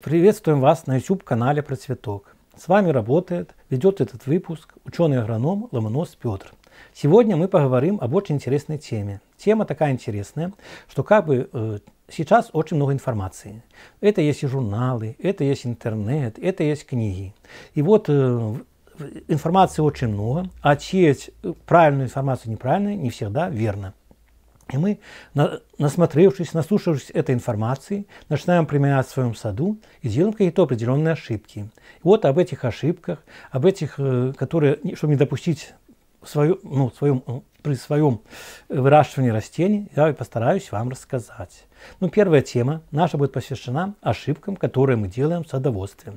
Приветствуем вас на YouTube-канале Процветок. С вами работает, ведет этот выпуск ученый-агроном Ломонос Петр. Сегодня мы поговорим об очень интересной теме. Тема такая интересная, что как бы э, сейчас очень много информации. Это есть и журналы, это есть интернет, это есть книги. И вот э, информации очень много, а честь э, правильную информацию неправильную не всегда верно. И мы, насмотревшись, наслушавшись этой информации, начинаем применять в своем саду и делаем какие-то определенные ошибки. И вот об этих ошибках, об этих, э, которые, чтобы не допустить в ну, своем, при своем э, выращивании растений, я постараюсь вам рассказать. Ну, первая тема наша будет посвящена ошибкам, которые мы делаем в садоводстве.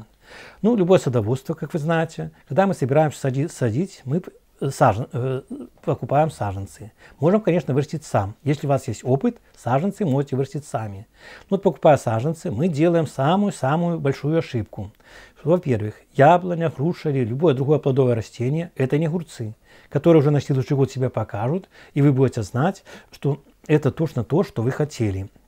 Ну, любое садоводство, как вы знаете, когда мы собираемся садить мы сажен, э, покупаем саженцы. Можем, конечно, вырастить сам. Если у вас есть опыт, саженцы можете вырастить сами. Вот ну, покупая саженцы, мы делаем самую-самую большую ошибку. Во-первых, яблоня, груша или любое другое плодовое растение – это не огурцы, которые уже на следующий год себя покажут, и вы будете знать, что это точно то, что вы хотели –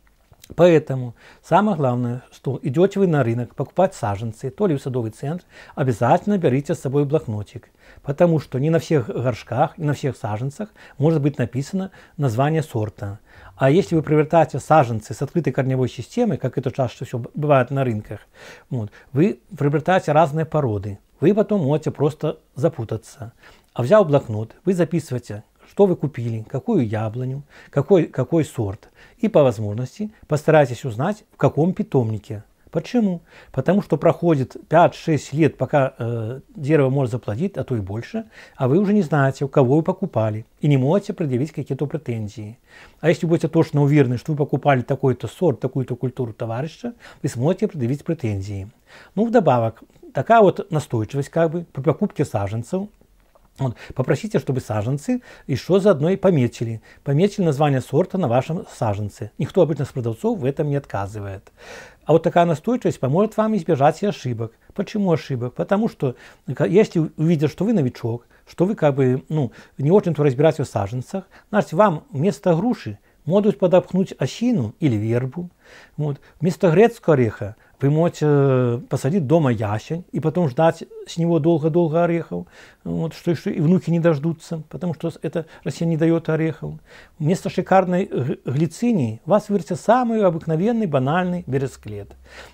Поэтому самое главное, что идете вы на рынок покупать саженцы, то ли в садовый центр, обязательно берите с собой блокнотик, потому что не на всех горшках, не на всех саженцах может быть написано название сорта. А если вы привертаете саженцы с открытой корневой системой, как это часто все бывает на рынках, вот, вы привертаете разные породы. Вы потом можете просто запутаться. А взял блокнот, вы записываете что вы купили, какую яблоню, какой, какой сорт. И по возможности постарайтесь узнать, в каком питомнике. Почему? Потому что проходит 5-6 лет, пока э, дерево может заплодить, а то и больше, а вы уже не знаете, у кого вы покупали, и не можете предъявить какие-то претензии. А если будете точно уверены, что вы покупали такой-то сорт, такую-то культуру товарища, вы сможете предъявить претензии. Ну, вдобавок, такая вот настойчивость как бы при покупке саженцев – вот. Попросите, чтобы саженцы еще заодно и пометили, пометили название сорта на вашем саженце. Никто обычно с продавцов в этом не отказывает. А вот такая настойчивость поможет вам избежать ошибок. Почему ошибок? Потому что э, если увидят, что вы новичок, что вы как бы ну, не очень-то разбираетесь в саженцах, значит вам вместо груши могут подопхнуть осину или вербу. Вот. Вместо грецкого ореха Примочь, э, посадить дома ясень и потом ждать с него долго-долго орехов, вот, что, что и внуки не дождутся, потому что это Россия не дает орехов. Вместо шикарной э, глицинии у вас вырастет самый обыкновенный банальный бересклет.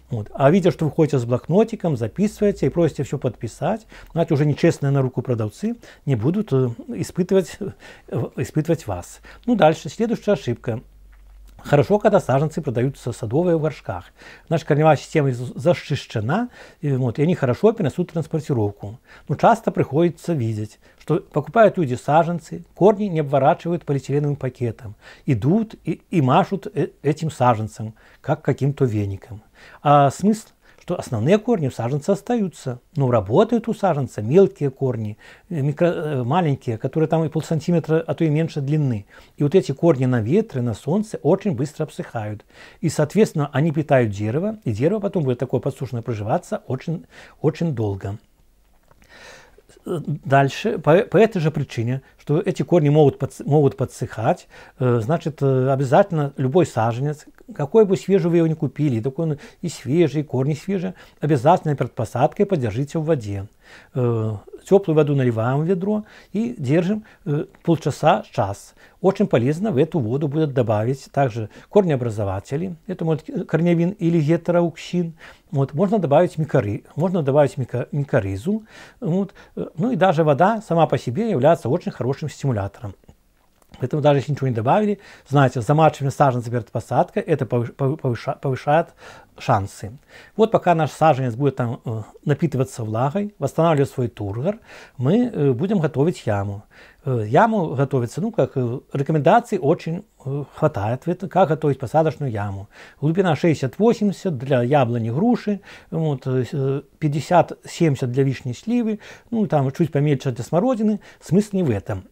Вот. А видя, что вы ходите с блокнотиком, записываете и просите все подписать, знаете, уже нечестные на руку продавцы не будут э, испытывать, испытывать вас. Ну, дальше, следующая ошибка – Хорошо, когда саженцы продаются садовые в горшках. Наша корневая система защищена, и, вот, и они хорошо переносят транспортировку. Но часто приходится видеть, что покупают люди саженцы, корни не обворачивают полиэтиленовым пакетом, идут и, и машут э, этим саженцем, как каким-то веником. А смысл что основные корни у саженца остаются. Но ну, работают у саженца мелкие корни, э, микро, э, маленькие, которые там и полсантиметра, а то и меньше длины. И вот эти корни на ветре, на солнце очень быстро обсыхают. И, соответственно, они питают дерево, и дерево потом будет такое подсушенное проживаться очень, очень долго. Э, дальше, по, по этой же причине, что эти корни могут, под, могут подсыхать, э, значит, э, обязательно любой саженец, какой бы свежий вы его ни купили, такой он и свежий, и корни свежие, обязательно перед посадкой подержите в воде. Э, теплую воду наливаем в ведро и держим э, полчаса, час. Очень полезно в эту воду будет добавить также корнеобразователи, это может э, корневин или гетероуксин. Вот, можно добавить микори, можно добавить микоризу. Вот, ну и даже вода сама по себе является очень хорошим стимулятором. Поэтому даже если ничего не добавили, знаете, замачивание матчами саженец берет посадка, это повышает шансы. Вот пока наш саженец будет там э, напитываться влагой, восстанавливать свой тургор, мы э, будем готовить яму. Э, яму готовится, ну, как рекомендаций очень хватает, как готовить посадочную яму. Глубина 60-80 для яблони, груши, вот, 50-70 для вишни, сливы, ну, там чуть поменьше для смородины. Смысл не в этом.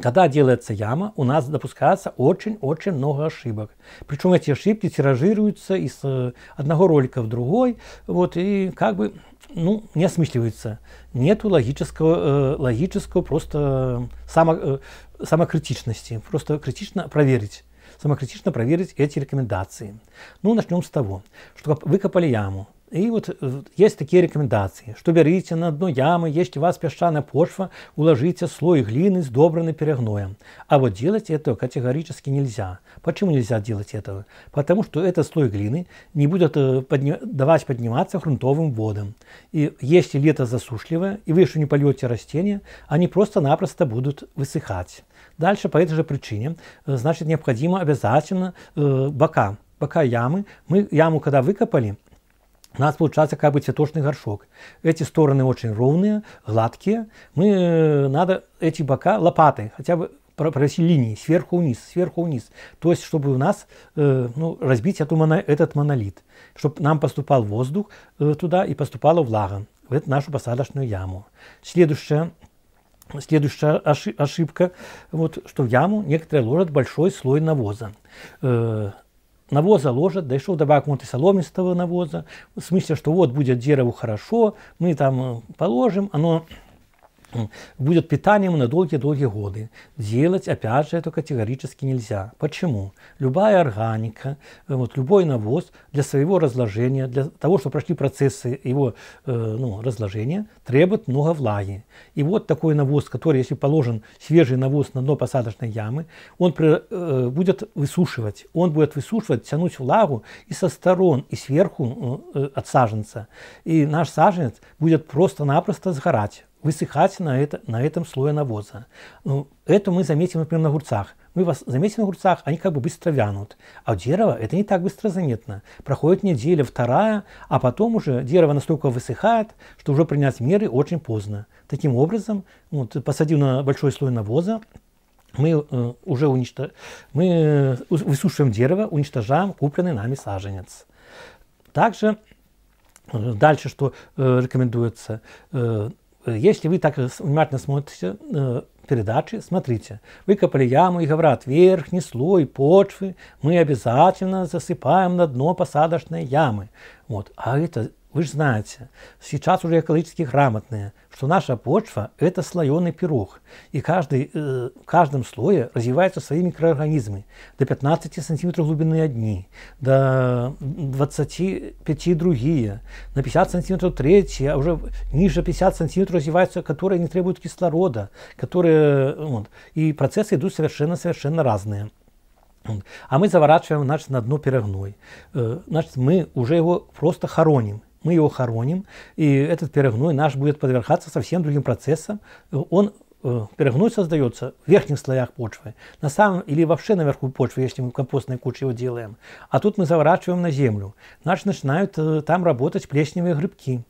Когда делается яма, у нас допускается очень-очень много ошибок. Причем эти ошибки тиражируются из э, одного ролика в другой, вот, и как бы ну, не осмысливаются. Нет логического, э, логического просто э, само, э, самокритичности. Просто критично проверить. Самокритично проверить эти рекомендации. Ну, начнем с того, что выкопали яму. И вот э, есть такие рекомендации, что берите на дно ямы, если у вас песчаная почва, уложите слой глины, с сдобранный перегноем. А вот делать этого категорически нельзя. Почему нельзя делать этого? Потому что этот слой глины не будет э, подни... давать подниматься грунтовым водам. И если лето засушливое, и вы еще не польете растения, они просто-напросто будут высыхать. Дальше по этой же причине, э, значит, необходимо обязательно э, бока, бока ямы. Мы яму, когда выкопали, у нас получается как бы цветочный горшок. Эти стороны очень ровные, гладкие. Мы э, надо эти бока лопатой хотя бы провести линии сверху вниз, сверху вниз. То есть, чтобы у нас э, ну, разбить эту моно, этот монолит, чтобы нам поступал воздух э, туда и поступала влага в эту нашу посадочную яму. Следующее Следующая ошибка, вот, что в яму некоторые ложат большой слой навоза. Э, навоза ложат, дошел до вакуума соломистого навоза, в смысле, что вот будет дереву хорошо, мы там э, положим, оно будет питанием на долгие-долгие годы. Делать, опять же, это категорически нельзя. Почему? Любая органика, э, вот, любой навоз для своего разложения, для того, чтобы прошли процессы его э, ну, разложения, требует много влаги. И вот такой навоз, который, если положен свежий навоз на дно посадочной ямы, он при, э, будет высушивать. Он будет высушивать, тянуть влагу и со сторон, и сверху э, э от саженца. И наш саженец будет просто-напросто сгорать высыхать на, это, на этом слое навоза. Ну, это мы заметим, например, на огурцах. Мы вас заметим на огурцах, они как бы быстро вянут. А у дерева это не так быстро заметно. Проходит неделя, вторая, а потом уже дерево настолько высыхает, что уже принять меры очень поздно. Таким образом, вот, ну, посадив на большой слой навоза, мы э, уже уничтожаем, мы э, высушиваем дерево, уничтожаем купленный нами саженец. Также э, Дальше что э, рекомендуется? Э, Э, если вы так внимательно смотрите э, передачи, смотрите, выкопали яму и говорят, верхний слой почвы мы обязательно засыпаем на дно посадочной ямы. Вот. А это вы же знаете, сейчас уже экологически грамотные, что наша почва – это слоеный пирог, и каждый, э, в каждом слое развиваются свои микроорганизмы до 15 сантиметров глубины одни, до 25 другие, на 50 сантиметров третьи, а уже ниже 50 сантиметров развиваются, которые не требуют кислорода, которые, вот, и процессы идут совершенно-совершенно разные. А мы заворачиваем, значит, на дно пирогной. Э, значит, мы уже его просто хороним мы его хороним, и этот перегной наш будет подвергаться совсем другим процессам. Он э, перегной создается в верхних слоях почвы, на самом или вообще наверху почвы, если мы компостной кучей его делаем. А тут мы заворачиваем на землю. Наши начинают э, там работать плесневые грибки.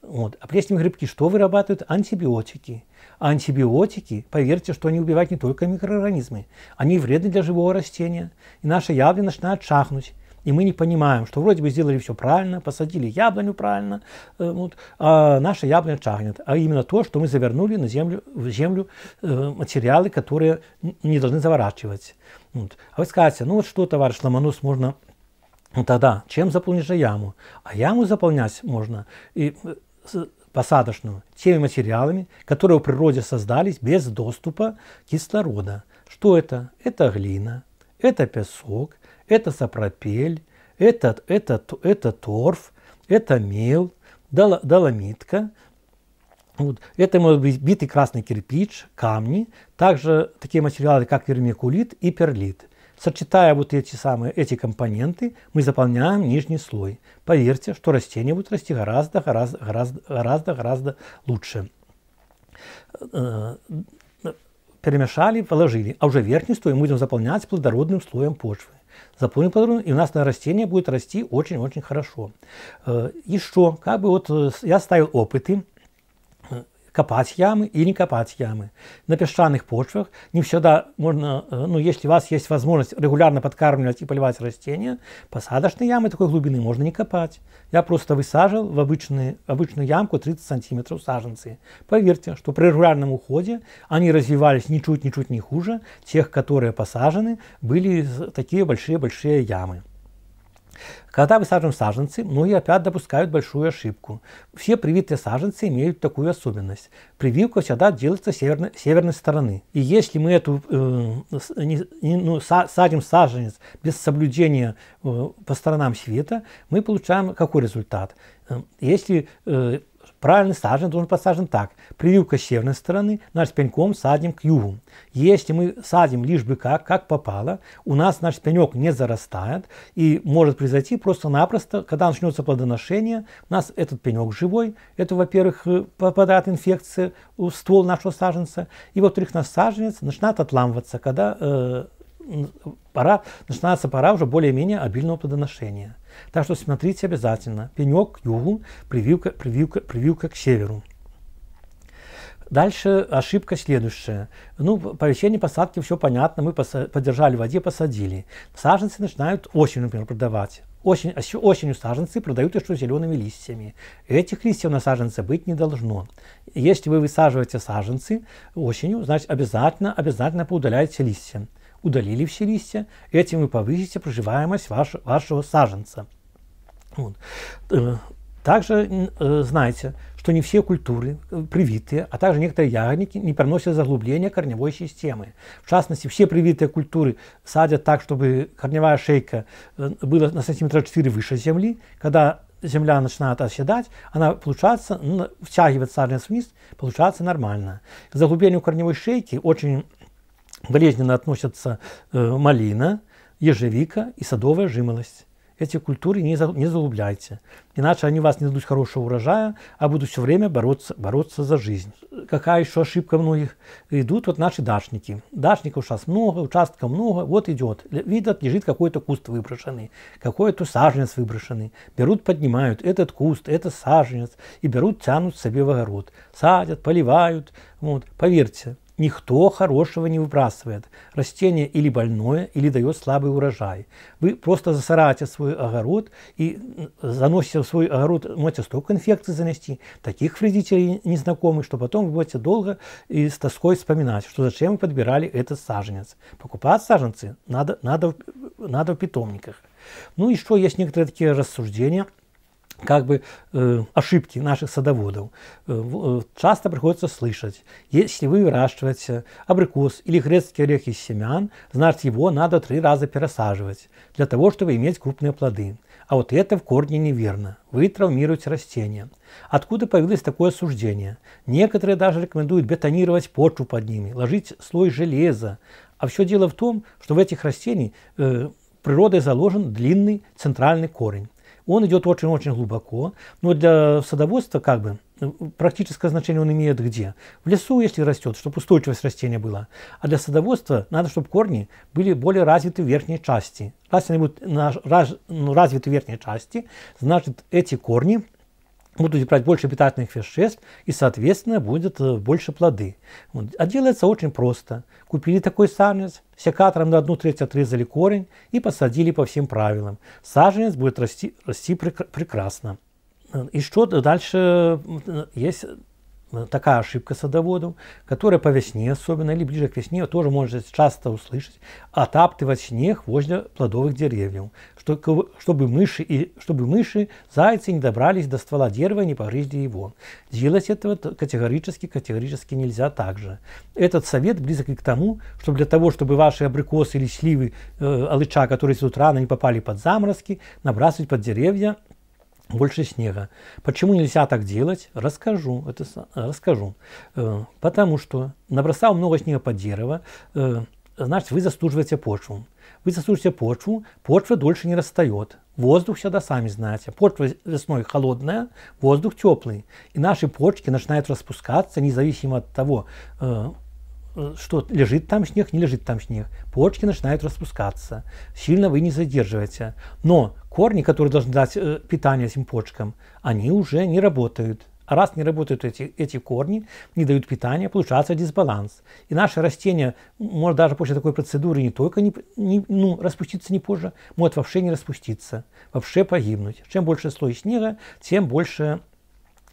Вот. А плесневые грибки что вырабатывают? Антибиотики. А антибиотики, поверьте, что они убивают не только микроорганизмы, они вредны для живого растения. И наши яблони начинают шахнуть и мы не понимаем, что вроде бы сделали все правильно, посадили яблоню правильно, э, вот, а наша яблоня чахнет. А именно то, что мы завернули на землю, в землю э, материалы, которые не должны заворачивать. Вот. А вы скажете, ну вот что, товарищ Ломонос, можно ну тогда, чем заполнить же яму? А яму заполнять можно и э, посадочную теми материалами, которые в природе создались без доступа кислорода. Что это? Это глина, это песок, это сапропель, это, это, это торф, это мел, дол, доломитка, вот. Это может быть битый красный кирпич, камни, также такие материалы, как вермикулит и перлит. Сочетая вот эти самые эти компоненты, мы заполняем нижний слой. Поверьте, что растения будут расти гораздо, гораздо, гораздо, гораздо, гораздо лучше. Э, перемешали, положили, а уже верхний слой мы будем заполнять плодородным слоем почвы заполним по и у нас на растение будет расти очень-очень хорошо. Э, Еще, как бы вот э, я ставил опыты, копать ямы и не копать ямы. На песчаных почвах не всегда можно, э, ну, если у вас есть возможность регулярно подкармливать и поливать растения, посадочные ямы такой глубины можно не копать. Я просто высаживал в обычную обычную ямку 30 сантиметров саженцы. Поверьте, что при регулярном уходе они развивались ничуть-ничуть не хуже тех, которые посажены, были такие большие-большие ямы. Когда высаживаем саженцы, многие опять допускают большую ошибку. Все привитые саженцы имеют такую особенность. Прививка всегда делается северной, северной стороны. И если мы эту, э, не, не, ну, са, садим саженец без соблюдения э, по сторонам света, мы получаем какой результат? Э, если э, Правильно саженец должен посажен так. Прививка с северной стороны, наш пеньком садим к югу. Если мы садим лишь бы как, как попало, у нас наш пенек не зарастает и может произойти просто-напросто, когда начнется плодоношение, у нас этот пенек живой, это, во-первых, э, попадает инфекция в ствол нашего саженца, и, во-вторых, наш саженец начинает отламываться, когда э, пора, начинается пора уже более-менее обильного плодоношения. Так что смотрите обязательно. Пенек к югу, прививка, прививка, прививка к северу. Дальше ошибка следующая. Ну, повещение посадки все понятно, мы подержали в воде, посадили. Саженцы начинают осенью, например, продавать. Осень, а осенью саженцы продают еще зелеными листьями. Этих листьев на саженце быть не должно. Если вы высаживаете саженцы осенью, значит обязательно, обязательно поудаляете листья удалили все листья, этим вы повысите проживаемость ваш, вашего саженца. Вот. Э, также э, знайте, что не все культуры э, привитые, а также некоторые ягодники не приносят заглубления корневой системы. В частности, все привитые культуры садят так, чтобы корневая шейка э, была на сантиметра 4 выше земли. Когда земля начинает оседать, она получается, ну, втягивает саженец вниз, получается нормально. К корневой шейки очень болезненно относятся э, малина, ежевика и садовая жимолость. Эти культуры не, за, не заглубляйте, иначе они вас не дадут хорошего урожая, а будут все время бороться, бороться за жизнь. Какая еще ошибка многих? Идут вот наши дашники. Дашников сейчас много, участка, много, вот идет. Видят, лежит какой-то куст выброшенный, какой-то саженец выброшенный. Берут, поднимают этот куст, этот саженец, и берут, тянут себе в огород. Садят, поливают. Вот. Поверьте, Никто хорошего не выбрасывает. Растение или больное, или дает слабый урожай. Вы просто засораете свой огород и заносите в свой огород, можете столько инфекций занести, таких вредителей незнакомых, что потом вы будете долго и с тоской вспоминать, что зачем вы подбирали этот саженец. Покупать саженцы надо, надо, надо в питомниках. Ну и что, есть некоторые такие рассуждения – как бы э, ошибки наших садоводов. Э, э, часто приходится слышать, если вы выращиваете абрикос или грецкий орех из семян, значит его надо три раза пересаживать, для того, чтобы иметь крупные плоды. А вот это в корне неверно. Вы травмируете растения. Откуда появилось такое суждение? Некоторые даже рекомендуют бетонировать почву под ними, ложить слой железа. А все дело в том, что в этих растениях э, природой заложен длинный центральный корень. Он идет очень-очень глубоко, но для садоводства как бы практическое значение он имеет где? В лесу, если растет, чтобы устойчивость растения была. А для садоводства надо, чтобы корни были более развиты в верхней части. Раз они будут раз ну, развиты в верхней части, значит эти корни будут брать больше питательных веществ и, соответственно, будет э, больше плоды. Вот. А делается очень просто. Купили такой саженец, секатором на одну треть отрезали корень и посадили по всем правилам. Саженец будет расти, расти прекрасно. И э, что дальше э, есть такая ошибка садоводов, которая по весне особенно, или ближе к весне, тоже можно часто услышать, отаптывать снег возле плодовых деревьев, чтобы мыши, и, чтобы мыши, зайцы не добрались до ствола дерева и не погрызли его. Делать этого категорически, категорически нельзя также. Этот совет близок и к тому, что для того, чтобы ваши абрикосы или сливы, э, алыча, которые с утра не попали под заморозки, набрасывать под деревья больше снега. Почему нельзя так делать? Расскажу. Это расскажу. Э, потому что набросал много снега под дерево, э, значит, вы застуживаете почву. Вы застужите почву, почва дольше не расстает. Воздух всегда сами знаете. Почва весной холодная, воздух теплый. И наши почки начинают распускаться, независимо от того, э, что лежит там снег, не лежит там снег. Почки начинают распускаться. Сильно вы не задерживаете. Но корни, которые должны дать э, питание этим почкам, они уже не работают. А раз не работают эти, эти корни, не дают питания, получается дисбаланс. И наше растение может даже после такой процедуры не только не, не, ну, распуститься не позже, может вообще не распуститься, вообще погибнуть. Чем больше слой снега, тем больше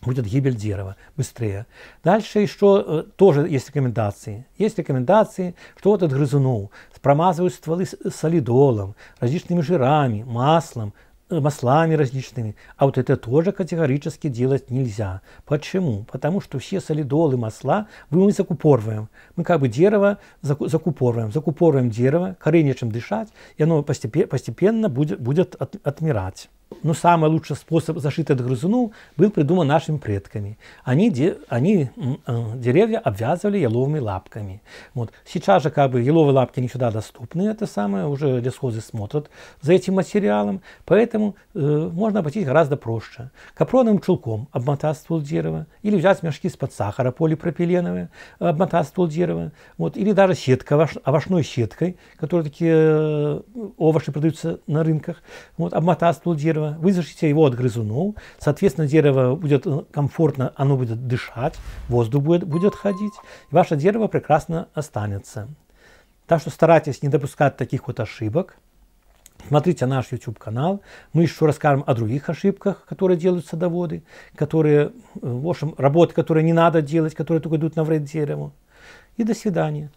будет гибель дерева быстрее. Дальше еще э, тоже есть рекомендации. Есть рекомендации, что вот от грызунов промазывают стволы э, солидолом, различными жирами, маслом, э, маслами различными. А вот это тоже категорически делать нельзя. Почему? Потому что все солидолы, масла мы закупорываем. Мы как бы дерево закупорываем. Закупорываем дерево, коры нечем дышать, и оно постепенно, постепенно будет, будет от, отмирать ну, самый лучший способ защиты от грызунов был придуман нашими предками. Они, де, они э, деревья обвязывали еловыми лапками. Вот. Сейчас же как бы еловые лапки не сюда доступны, это самое, уже лесхозы смотрят за этим материалом, поэтому э, можно обойтись гораздо проще. Капроновым чулком обмотать ствол дерева, или взять мешки из-под сахара полипропиленовые, э, обмотать ствол дерева, вот, или даже сетка, овош, овощной сеткой, которые такие э, овощи продаются на рынках, вот, обмотать ствол дерева, дерева, вы защитите его от грызунов, соответственно, дерево будет э, комфортно, оно будет дышать, воздух будет, будет ходить, и ваше дерево прекрасно останется. Так что старайтесь не допускать таких вот ошибок. Смотрите наш YouTube канал. Мы еще расскажем о других ошибках, которые делают садоводы, которые, э, в общем, работы, которые не надо делать, которые только идут на вред дереву. И до свидания.